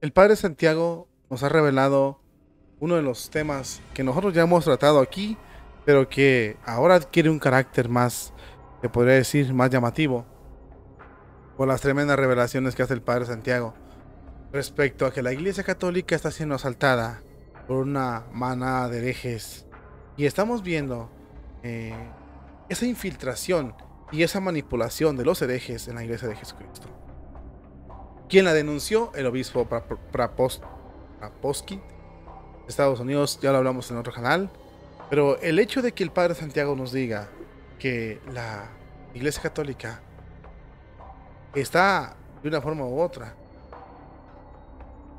El Padre Santiago nos ha revelado uno de los temas que nosotros ya hemos tratado aquí, pero que ahora adquiere un carácter más, se podría decir, más llamativo, por las tremendas revelaciones que hace el Padre Santiago respecto a que la Iglesia Católica está siendo asaltada por una manada de herejes. Y estamos viendo eh, esa infiltración y esa manipulación de los herejes en la Iglesia de Jesucristo. ¿Quién la denunció, el obispo Praposki, Estados Unidos, ya lo hablamos en otro canal, pero el hecho de que el Padre Santiago nos diga que la Iglesia Católica está de una forma u otra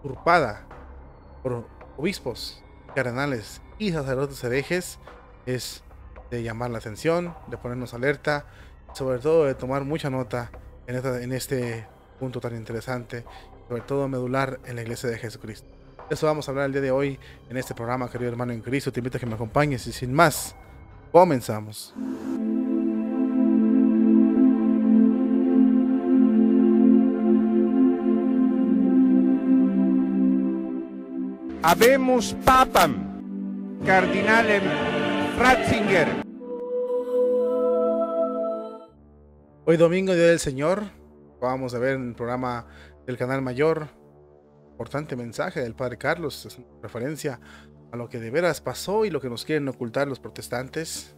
usurpada por obispos, cardenales y sacerdotes herejes es de llamar la atención, de ponernos alerta, sobre todo de tomar mucha nota en, en este punto tan interesante, sobre todo medular en la iglesia de Jesucristo. eso vamos a hablar el día de hoy en este programa, querido hermano en Cristo. Te invito a que me acompañes y sin más, comenzamos. Habemos Papam, Cardinal Ratzinger. Hoy domingo, Día del Señor, Vamos a ver en el programa del canal mayor. Importante mensaje del padre Carlos, es referencia a lo que de veras pasó y lo que nos quieren ocultar los protestantes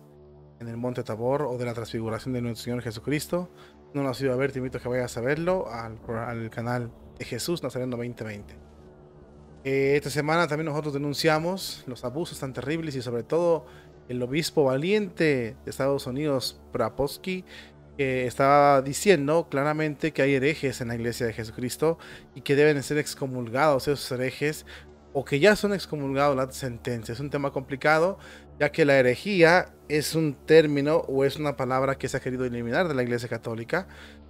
en el monte Tabor o de la transfiguración de nuestro Señor Jesucristo. No lo has ido a ver, te invito a que vayas a verlo al, canal de Jesús Nazareno 2020. Eh, esta semana también nosotros denunciamos los abusos tan terribles y sobre todo el obispo valiente de Estados Unidos, Praposky, que estaba diciendo claramente que hay herejes en la iglesia de Jesucristo y que deben ser excomulgados esos herejes o que ya son excomulgados la sentencia. Es un tema complicado, ya que la herejía es un término o es una palabra que se ha querido eliminar de la Iglesia Católica,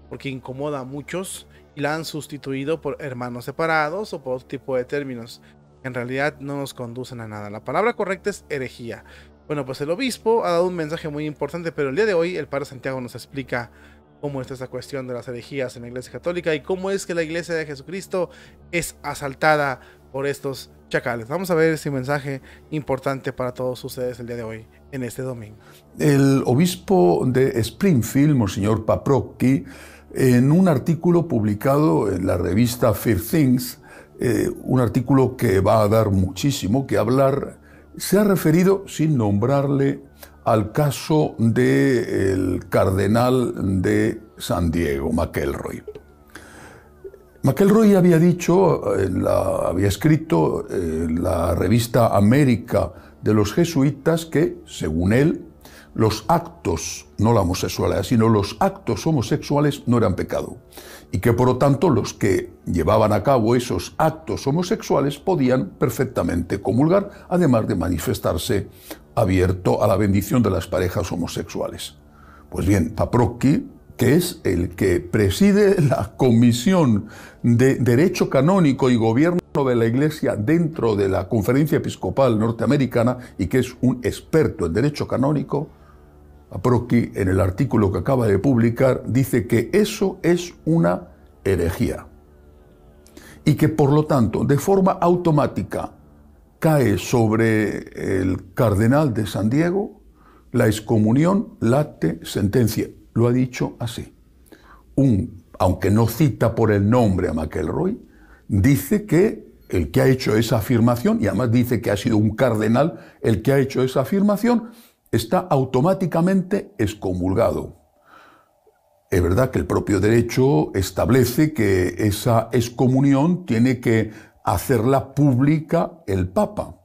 porque incomoda a muchos y la han sustituido por hermanos separados o por otro tipo de términos. En realidad no nos conducen a nada. La palabra correcta es herejía. Bueno, pues el obispo ha dado un mensaje muy importante, pero el día de hoy el Padre Santiago nos explica cómo está esta cuestión de las herejías en la Iglesia Católica y cómo es que la Iglesia de Jesucristo es asaltada por estos chacales. Vamos a ver ese mensaje importante para todos ustedes el día de hoy, en este domingo. El obispo de Springfield, Monseñor Paprocki, en un artículo publicado en la revista Fair Things, eh, un artículo que va a dar muchísimo que hablar se ha referido, sin nombrarle, al caso del el cardenal de San Diego, McElroy. McElroy había dicho, eh, había escrito en eh, la revista América de los jesuitas que, según él, los actos, no la homosexualidad, sino los actos homosexuales no eran pecado. Y que por lo tanto los que llevaban a cabo esos actos homosexuales podían perfectamente comulgar, además de manifestarse abierto a la bendición de las parejas homosexuales. Pues bien, Paprocki, que es el que preside la Comisión de Derecho Canónico y Gobierno de la Iglesia dentro de la Conferencia Episcopal Norteamericana y que es un experto en derecho canónico, Aproqui, en el artículo que acaba de publicar, dice que eso es una herejía y que por lo tanto, de forma automática, cae sobre el cardenal de San Diego la excomunión late sentencia. Lo ha dicho así. aunque no cita por el nombre a McElroy, dice que el que ha hecho esa afirmación, y además dice que ha sido un cardenal el que ha hecho esa afirmación, está automáticamente excomulgado. Es verdad que el propio derecho establece que esa excomunión tiene que hacerla pública el Papa.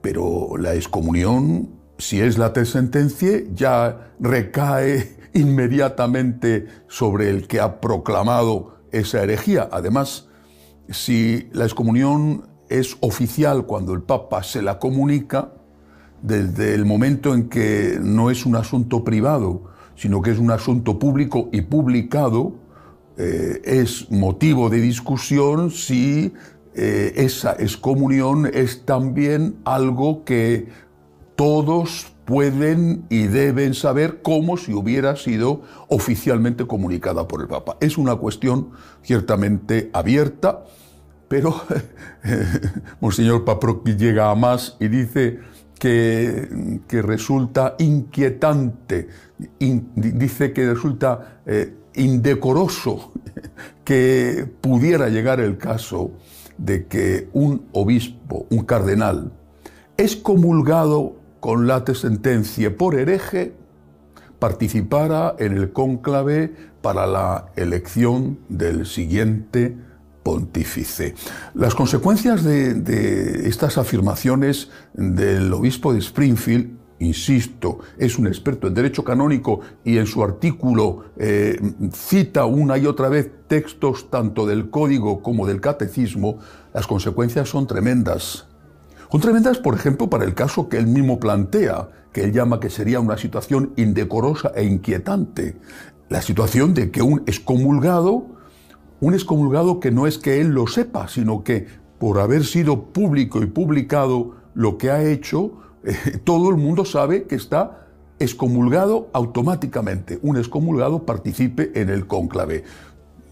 Pero la excomunión, si es la te sentencia, ya recae inmediatamente sobre el que ha proclamado esa herejía. Además, si la excomunión es oficial cuando el Papa se la comunica, desde el momento en que no es un asunto privado, sino que es un asunto público y publicado, eh, es motivo de discusión si eh, esa excomunión es también algo que todos pueden y deben saber como si hubiera sido oficialmente comunicada por el Papa. Es una cuestión ciertamente abierta, pero eh, Monseñor Paprocki llega a más y dice, que, resulta inquietante, dice que resulta eh, indecoroso que pudiera llegar el caso de que un obispo, un cardenal, es comulgado con la sentencia por hereje participara en el cónclave para la elección del siguiente pontífice. Las consecuencias de, estas afirmaciones del obispo de Springfield insisto, es un experto en derecho canónico y en su artículo eh, cita una y otra vez textos tanto del código como del catecismo, las consecuencias son tremendas. Son tremendas, por ejemplo, para el caso que él mismo plantea, que él llama que sería una situación indecorosa e inquietante. La situación de que un excomulgado un excomulgado que no es que él lo sepa, sino que por haber sido público y publicado lo que ha hecho, eh, todo el mundo sabe que está excomulgado automáticamente. Un excomulgado participe en el cónclave.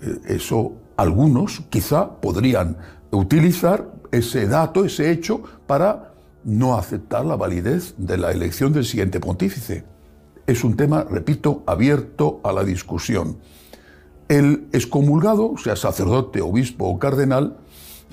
Eh, eso algunos quizá podrían utilizar ese dato, ese hecho, para no aceptar la validez de la elección del siguiente pontífice. Es un tema, repito, abierto a la discusión el excomulgado, sea sacerdote, obispo o cardenal,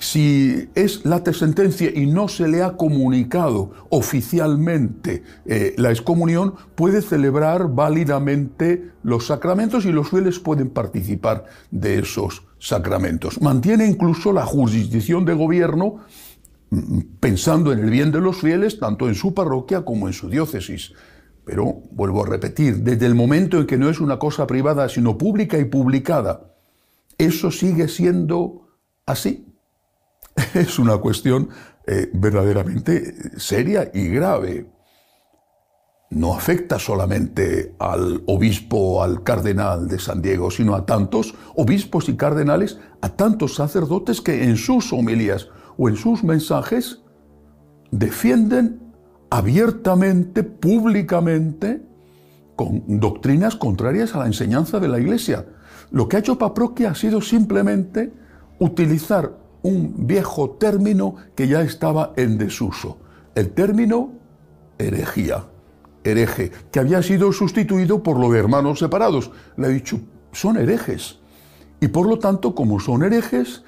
si es la sentencia y no se le ha comunicado oficialmente eh, la excomunión, puede celebrar válidamente los sacramentos y los fieles pueden participar de esos sacramentos. Mantiene incluso la jurisdicción de gobierno mm, pensando en el bien de los fieles, tanto en su parroquia como en su diócesis. Pero, vuelvo a repetir, desde el momento en que no es una cosa privada, sino pública y publicada, eso sigue siendo así. Es una cuestión eh, verdaderamente eh, seria y grave. No afecta solamente al obispo, al cardenal de San Diego, sino a tantos obispos y cardenales, a tantos sacerdotes que en sus homilías o en sus mensajes defienden abiertamente, públicamente, con doctrinas contrarias a la enseñanza de la Iglesia. Lo que ha hecho Paproquia ha sido simplemente utilizar un viejo término que ya estaba en desuso, el término herejía, hereje, que había sido sustituido por lo de hermanos separados. Le ha dicho, son herejes. Y por lo tanto, como son herejes,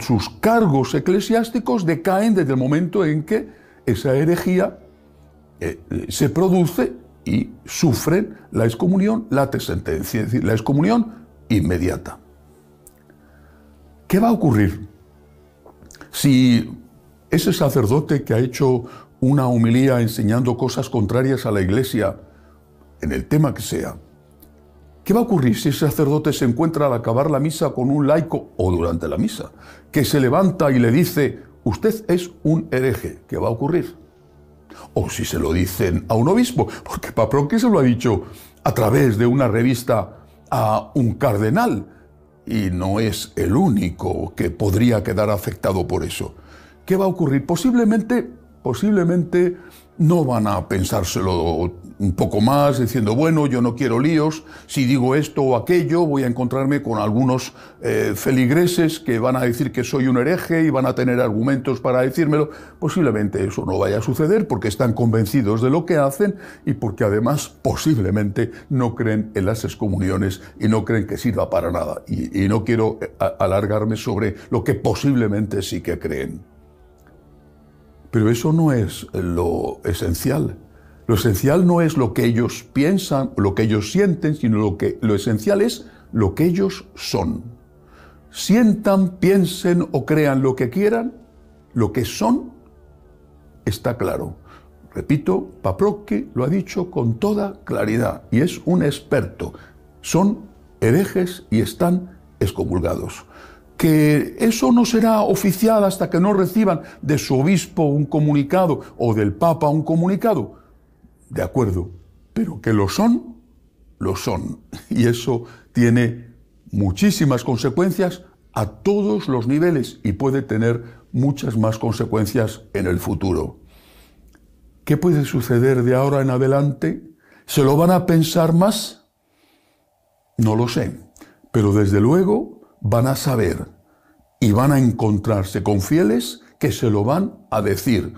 sus cargos eclesiásticos decaen desde el momento en que esa herejía eh, se produce y sufren la excomunión la sentencia, es decir, la excomunión inmediata. ¿Qué va a ocurrir si ese sacerdote que ha hecho una humilía enseñando cosas contrarias a la iglesia, en el tema que sea, ¿Qué va a ocurrir si ese sacerdote se encuentra al acabar la misa con un laico o durante la misa, que se levanta y le dice, usted es un hereje? ¿Qué va a ocurrir? o si se lo dicen a un obispo, porque que se lo ha dicho a través de una revista a un cardenal, y no es el único que podría quedar afectado por eso. ¿Qué va a ocurrir? Posiblemente posiblemente no van a pensárselo un poco más, diciendo, bueno, yo no quiero líos, si digo esto o aquello, voy a encontrarme con algunos eh, feligreses que van a decir que soy un hereje y van a tener argumentos para decírmelo. Posiblemente eso no vaya a suceder porque están convencidos de lo que hacen y porque además posiblemente no creen en las excomuniones y no creen que sirva para nada. y no quiero eh, alargarme sobre lo que posiblemente sí que creen. Pero eso no es lo esencial. Lo esencial no es lo que ellos piensan, lo que ellos sienten, sino lo que lo esencial es lo que ellos son. Sientan, piensen o crean lo que quieran, lo que son está claro. Repito, Paprocki lo ha dicho con toda claridad y es un experto. Son herejes y están excomulgados que eso no será oficial hasta que no reciban de su obispo un comunicado o del papa un comunicado. De acuerdo, pero que lo son, lo son. Y eso tiene muchísimas consecuencias a todos los niveles y puede tener muchas más consecuencias en el futuro. ¿Qué puede suceder de ahora en adelante? ¿Se lo van a pensar más? No lo sé, pero desde luego van a saber y van a encontrarse con fieles que se lo van a decir.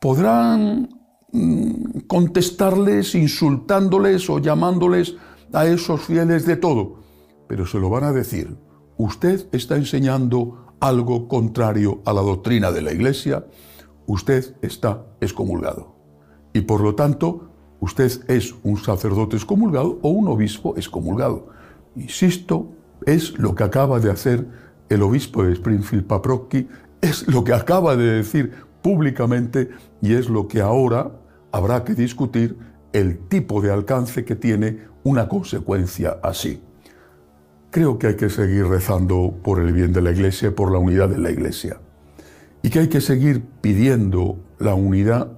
Podrán mm, contestarles, insultándoles o llamándoles a esos fieles de todo, pero se lo van a decir. Usted está enseñando algo contrario a la doctrina de la Iglesia, usted está excomulgado. Y por lo tanto, usted es un sacerdote excomulgado o un obispo excomulgado. Insisto, es lo que acaba de hacer el obispo de Springfield Paprocki, es lo que acaba de decir públicamente y es lo que ahora habrá que discutir el tipo de alcance que tiene una consecuencia así. Creo que hay que seguir rezando por el bien de la Iglesia, por la unidad de la Iglesia. Y que hay que seguir pidiendo la unidad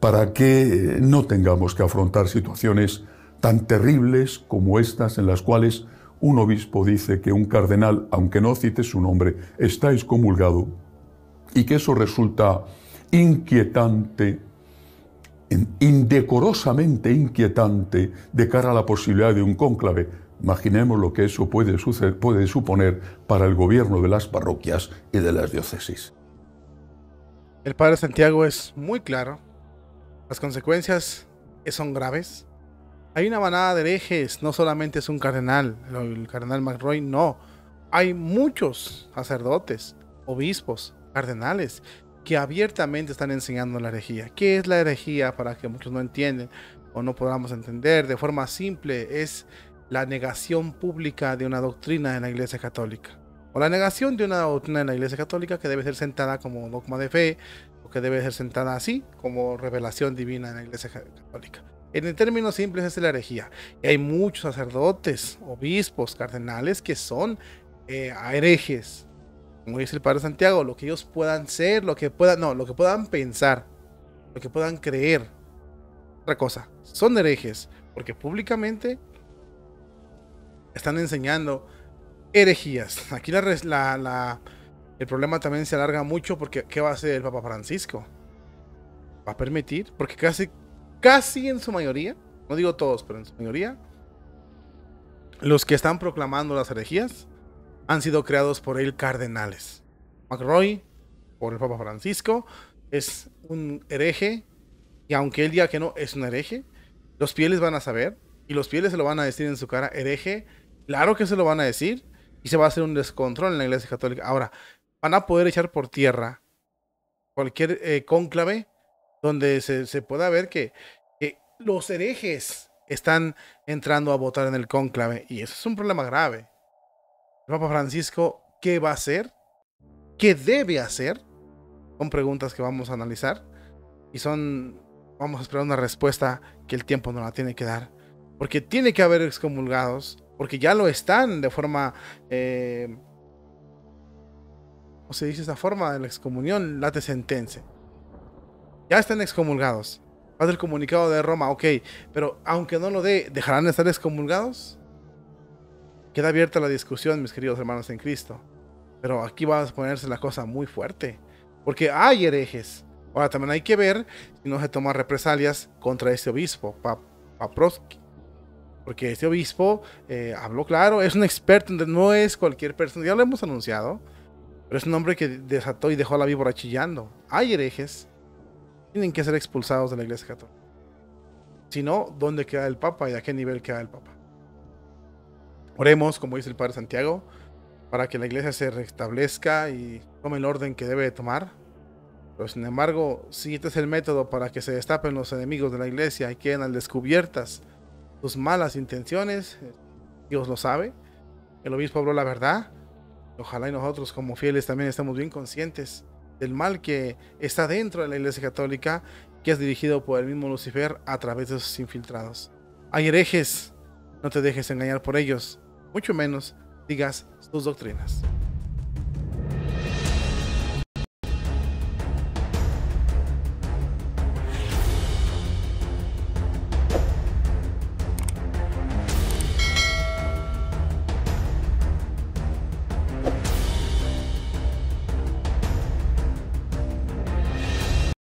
para que no tengamos que afrontar situaciones tan terribles como estas en las cuales un obispo dice que un cardenal, aunque no cite su nombre, está excomulgado y que eso resulta inquietante, indecorosamente inquietante de cara a la posibilidad de un cónclave. Imaginemos lo que eso puede, puede suponer para el gobierno de las parroquias y de las diócesis. El padre Santiago es muy claro. Las consecuencias son graves hay una manada de herejes, no solamente es un cardenal, el cardenal McRoy, no. Hay muchos sacerdotes, obispos, cardenales, que abiertamente están enseñando la herejía. ¿Qué es la herejía? Para que muchos no entiendan, o no podamos entender de forma simple, es la negación pública de una doctrina en la Iglesia Católica. O la negación de una doctrina en la Iglesia Católica que debe ser sentada como dogma de fe, o que debe ser sentada así, como revelación divina en la Iglesia Católica. En términos simples es la herejía. Y hay muchos sacerdotes, obispos, cardenales que son eh, herejes. Como dice el Padre Santiago, lo que ellos puedan ser, lo que puedan, no, lo que puedan pensar, lo que puedan creer. Otra cosa, son herejes, porque públicamente están enseñando herejías. Aquí la, el problema también se alarga mucho porque ¿qué va a hacer el Papa Francisco? ¿Va a permitir? Porque casi casi en su mayoría, no digo todos, pero en su mayoría, los que están proclamando las herejías han sido creados por el cardenales. McRoy, por el Papa Francisco, es un hereje, y aunque él diga que no, es un hereje, los fieles van a saber, y los fieles se lo van a decir en su cara, hereje, claro que se lo van a decir, y se va a hacer un descontrol en la Iglesia Católica. Ahora, van a poder echar por tierra cualquier eh, cónclave donde se, pueda ver que, los herejes están entrando a votar en el cónclave y eso es un problema grave. El Papa Francisco, ¿qué va a hacer? ¿Qué debe hacer? Son preguntas que vamos a analizar y son, vamos a esperar una respuesta que el tiempo no la tiene que dar. Porque tiene que haber excomulgados, porque ya lo están de forma... Eh, o se dice esa forma de la excomunión, late sentencia ya están excomulgados. Va del comunicado de Roma, ok, pero aunque no lo dé, ¿dejarán de estar excomulgados? Queda abierta la discusión, mis queridos hermanos en Cristo. Pero aquí va a ponerse la cosa muy fuerte, porque hay herejes. Ahora también hay que ver si no se toma represalias contra este obispo, Paprosky. Porque este obispo eh, habló claro, es un experto, no es cualquier persona, ya lo hemos anunciado, pero es un hombre que desató y dejó a la víbora chillando. Hay herejes, tienen que ser expulsados de la Iglesia Católica. Si no, ¿dónde queda el Papa y a qué nivel queda el Papa? Oremos, como dice el Padre Santiago, para que la Iglesia se restablezca y tome el orden que debe tomar. Pero sin embargo, si este es el método para que se destapen los enemigos de la Iglesia y queden al descubiertas sus malas intenciones, Dios lo sabe. El obispo habló la verdad. Ojalá y nosotros como fieles también estemos bien conscientes del mal que está dentro de la Iglesia Católica, que es dirigido por el mismo Lucifer a través de sus infiltrados. Hay herejes, no te dejes engañar por ellos, mucho menos digas sus doctrinas.